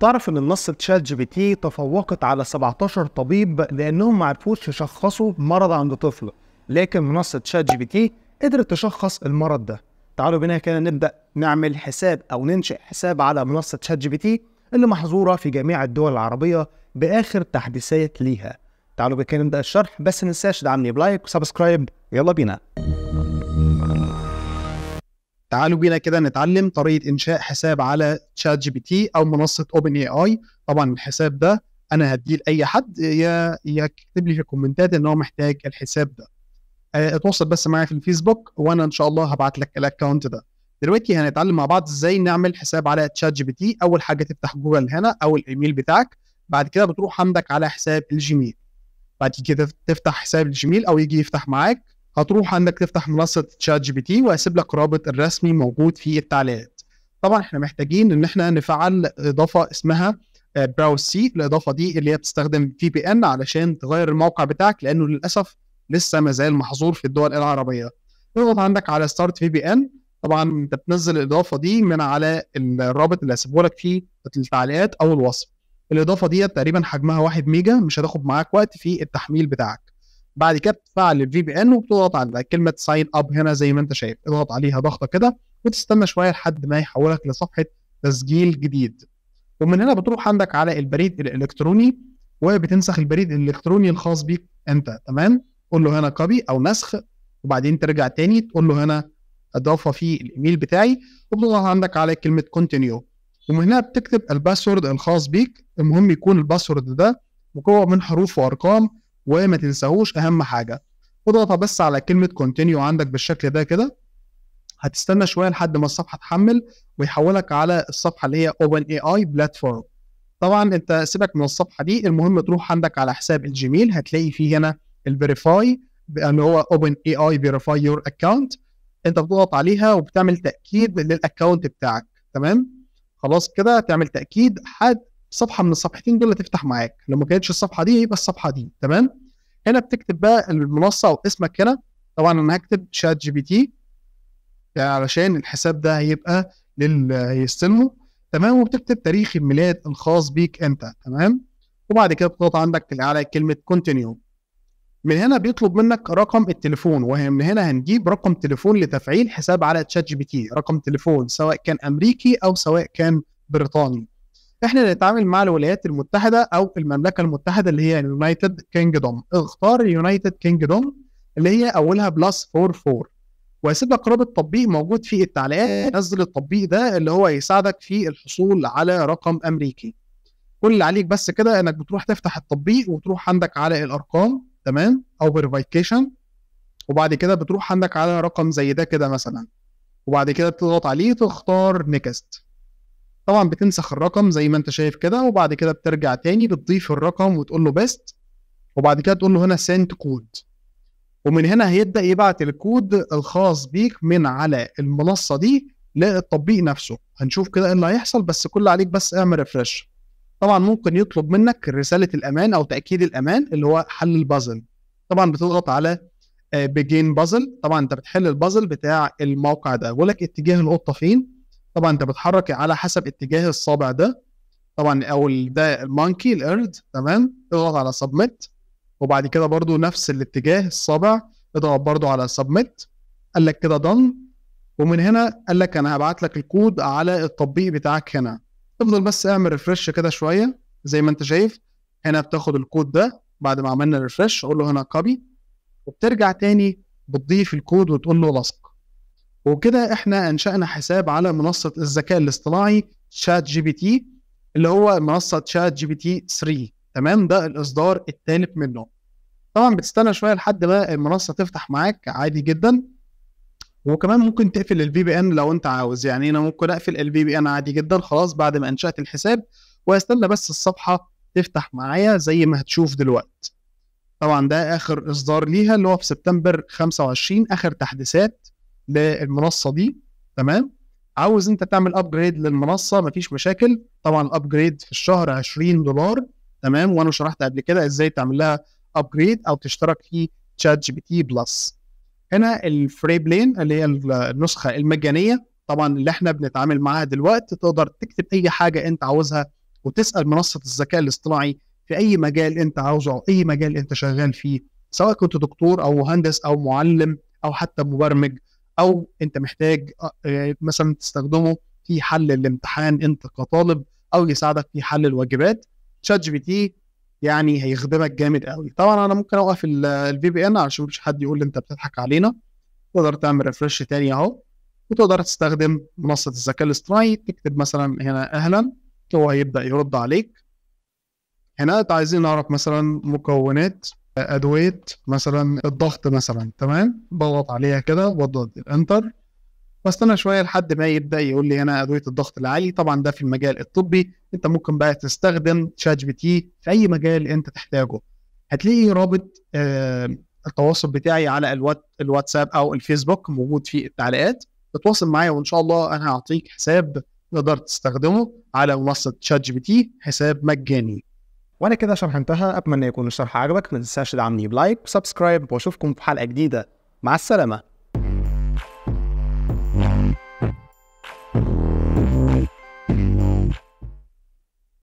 تعرف ان منصة شات جي بي تي تفوقت على 17 طبيب لانهم ما عرفوش يشخصوا مرض عند طفل لكن منصه شات جي بي تي قدرت تشخص المرض ده تعالوا بنا كده نبدا نعمل حساب او ننشئ حساب على منصه شات جي بي تي اللي محظوره في جميع الدول العربيه باخر تحديثات ليها تعالوا بكده نبدا الشرح بس ما تنساش تدعمني بلايك وسبسكرايب يلا بينا تعالوا بينا كده نتعلم طريقه انشاء حساب على تشات جي بي تي او منصه اوبن اي اي طبعا الحساب ده انا هديه لاي حد يا يكتب لي في الكومنتات ان هو محتاج الحساب ده آه، اتواصل بس معايا في الفيسبوك وانا ان شاء الله هبعت لك الاكونت ده دلوقتي هنتعلم مع بعض ازاي نعمل حساب على تشات جي بي تي اول حاجه تفتح جوجل هنا او الايميل بتاعك بعد كده بتروح عندك على حساب الجيميل بعد كده تفتح حساب الجيميل او يجي يفتح معاك هتروح عندك تفتح منصه تشات جي بي تي وهسيب لك رابط الرسمي موجود في التعليقات طبعا احنا محتاجين ان احنا نفعل اضافه اسمها براوز آه، سي الاضافه دي اللي هي بتستخدم في بي ان علشان تغير الموقع بتاعك لانه للاسف لسه ما زال محظور في الدول العربيه تضغط عندك على ستارت في بي ان طبعا انت بتنزل الاضافه دي من على الرابط اللي هسيبه لك في التعليقات او الوصف الاضافه دي تقريبا حجمها 1 ميجا مش هتاخد معاك وقت في التحميل بتاعك بعد كده بتفعل الفي بي ان وبتضغط على كلمه ساين اب هنا زي ما انت شايف اضغط عليها ضغطه كده وتستنى شويه لحد ما يحولك لصفحه تسجيل جديد ومن هنا بتروح عندك على البريد الالكتروني وبتنسخ البريد الالكتروني الخاص بيك انت تمام قول له هنا كوبي او نسخ وبعدين ترجع تاني تقول له هنا اضافه في الايميل بتاعي وبتضغط عندك على كلمه كونتينيو ومن هنا بتكتب الباسورد الخاص بيك المهم يكون الباسورد ده مكون من حروف وارقام وما تنساهوش اهم حاجه اضغط بس على كلمه كونتينيو عندك بالشكل ده كده هتستنى شويه لحد ما الصفحه تحمل ويحولك على الصفحه اللي هي اوبن اي اي بلاتفورم طبعا انت سيبك من الصفحه دي المهم تروح عندك على حساب الجيميل هتلاقي فيه هنا الفيريفاي اللي هو اوبن اي اي فيريفاي يور اكونت انت بتضغط عليها وبتعمل تاكيد للاكونت بتاعك تمام خلاص كده تعمل تاكيد حد صفحه من الصفحتين دول اللي تفتح معاك لو ما كانتش الصفحه دي يبقى الصفحه دي تمام هنا بتكتب بقى المنصه او اسمك هنا طبعا انا هكتب شات جي بي تي علشان الحساب ده هيبقى لل هيستلمه تمام وبتكتب تاريخ الميلاد الخاص بيك انت تمام وبعد كده بتضغط عندك على كلمه كونتينيو من هنا بيطلب منك رقم التليفون وهي من هنا هنجيب رقم تليفون لتفعيل حساب على تشات جي بي تي رقم تليفون سواء كان امريكي او سواء كان بريطاني احنا نتعامل مع الولايات المتحده او المملكه المتحده اللي هي اليونايتد كينجدوم اختار اليونايتد كينجدوم اللي هي اولها بلس 44 وهسيب لك رابط تطبيق موجود في التعليقات نزل التطبيق ده اللي هو يساعدك في الحصول على رقم امريكي كل اللي عليك بس كده انك بتروح تفتح التطبيق وتروح عندك على الارقام تمام او فيريفيكيشن وبعد كده بتروح عندك على رقم زي ده كده مثلا وبعد كده بتضغط عليه تختار نيكست طبعا بتنسخ الرقم زي ما انت شايف كده وبعد كده بترجع تاني بتضيف الرقم وتقول له بيست وبعد كده تقول له هنا سنت كود ومن هنا هيبدا يبعت الكود الخاص بيك من على المنصه دي للتطبيق نفسه هنشوف كده ايه اللي هيحصل بس كل عليك بس اعمل ريفرش طبعا ممكن يطلب منك رساله الامان او تاكيد الامان اللي هو حل البازل طبعا بتضغط على بيجين آه، بازل طبعا انت بتحل البازل بتاع الموقع ده بيقول لك اتجاه القطه فين طبعا انت بتحرك على حسب اتجاه الصابع ده طبعا او ده المانكي القرد تمام اضغط على سبميت وبعد كده برضو نفس الاتجاه الصابع اضغط برضو على سبميت قال لك كده دن ومن هنا قال لك انا هبعت لك الكود على التطبيق بتاعك هنا افضل بس اعمل ريفرش كده شويه زي ما انت شايف هنا بتاخد الكود ده بعد ما عملنا ريفرش اقول له هنا كوبي وبترجع تاني بتضيف الكود وتقول له لصق وكده احنا انشأنا حساب على منصة الذكاء الاصطناعي شات جي بي تي اللي هو منصة شات جي بي تي 3 تمام ده الإصدار الثالث منه طبعا بتستنى شوية لحد ما المنصة تفتح معاك عادي جدا وكمان ممكن تقفل الفي بي ان لو انت عاوز يعني انا ممكن اقفل الفي بي ان عادي جدا خلاص بعد ما انشأت الحساب واستنى بس الصفحة تفتح معايا زي ما هتشوف دلوقتي طبعا ده اخر اصدار ليها اللي هو في سبتمبر 25 اخر تحديثات للمنصه دي تمام عاوز انت تعمل ابجريد للمنصه مفيش مشاكل طبعا الابجريد في الشهر 20 دولار تمام وانا شرحت قبل كده ازاي تعمل لها ابجريد او تشترك في تشات جي بي تي بلس هنا الفري بلين اللي هي النسخه المجانيه طبعا اللي احنا بنتعامل معاها دلوقتي تقدر تكتب اي حاجه انت عاوزها وتسال منصه الذكاء الاصطناعي في اي مجال انت عاوزه او اي مجال انت شغال فيه سواء كنت دكتور او مهندس او معلم او حتى مبرمج او انت محتاج آه، يعني مثلا تستخدمه في حل الامتحان انت كطالب او يساعدك في حل الواجبات شات جي بي تي يعني هيخدمك جامد قوي طبعا انا ممكن اوقف الفي بي ان عشان مش حد يقول لي انت بتضحك علينا تقدر تعمل ريفرش تاني اهو وتقدر تستخدم منصه الذكاء الاصطناعي تكتب مثلا هنا اهلا هو هيبدا يرد عليك هنا عايزين نعرف مثلا مكونات ادويه مثلا الضغط مثلا تمام بضغط عليها كده بضغط الانتر واستنى شويه لحد ما يبدا يقول لي انا ادويه الضغط العالي طبعا ده في المجال الطبي انت ممكن بقى تستخدم شات جي بي تي في اي مجال انت تحتاجه هتلاقي رابط آه التواصل بتاعي على الوات الواتساب او الفيسبوك موجود في التعليقات اتواصل معايا وان شاء الله انا هعطيك حساب تقدر تستخدمه على منصه شات جي بي تي حساب مجاني وانا كده شرح انتهى اتمنى يكون الشرح عجبك ما تنساش تدعمني بلايك وسبسكرايب واشوفكم في حلقه جديده مع السلامه